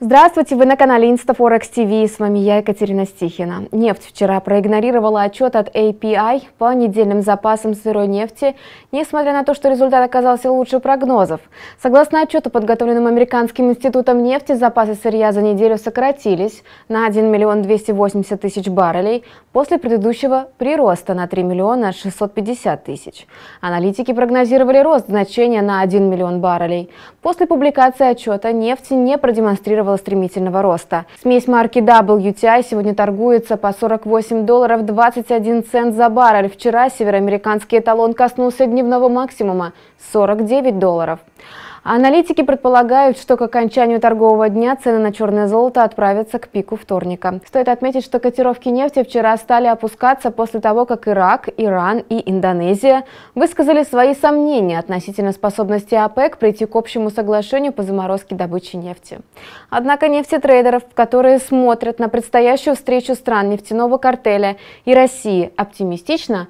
Здравствуйте, вы на канале Instaforex TV, с вами я, Екатерина Стихина. Нефть вчера проигнорировала отчет от API по недельным запасам сырой нефти, несмотря на то, что результат оказался лучше прогнозов. Согласно отчету, подготовленным Американским институтом нефти, запасы сырья за неделю сократились на 1 миллион 280 тысяч баррелей после предыдущего прироста на 3 миллиона 650 тысяч. Аналитики прогнозировали рост значения на 1 миллион баррелей. После публикации отчета нефть не продемонстрировала требовала стремительного роста. Смесь марки WTI сегодня торгуется по 48 долларов 21 цент за баррель. Вчера североамериканский эталон коснулся дневного максимума – 49 долларов. Аналитики предполагают, что к окончанию торгового дня цены на черное золото отправятся к пику вторника. Стоит отметить, что котировки нефти вчера стали опускаться после того, как Ирак, Иран и Индонезия высказали свои сомнения относительно способности ОПЕК прийти к общему соглашению по заморозке добычи нефти. Однако нефтетрейдеров, которые смотрят на предстоящую встречу стран нефтяного картеля и России оптимистично,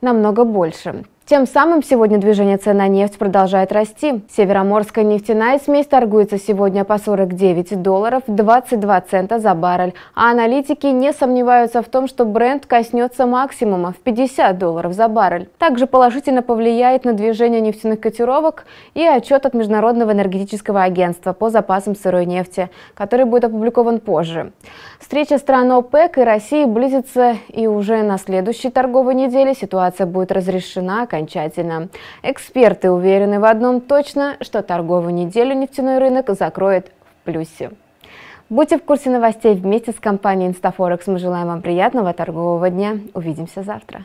намного больше. Тем самым сегодня движение цен на нефть продолжает расти. Североморская нефтяная смесь торгуется сегодня по 49 долларов 22 цента за баррель, а аналитики не сомневаются в том, что бренд коснется максимума в 50 долларов за баррель. Также положительно повлияет на движение нефтяных котировок и отчет от Международного энергетического агентства по запасам сырой нефти, который будет опубликован позже. Встреча стран ОПЕК и России близится и уже на следующей торговой неделе ситуация будет разрешена, окончательно. Эксперты уверены в одном точно, что торговую неделю нефтяной рынок закроет в плюсе. Будьте в курсе новостей вместе с компанией Instaforex. Мы желаем вам приятного торгового дня. Увидимся завтра.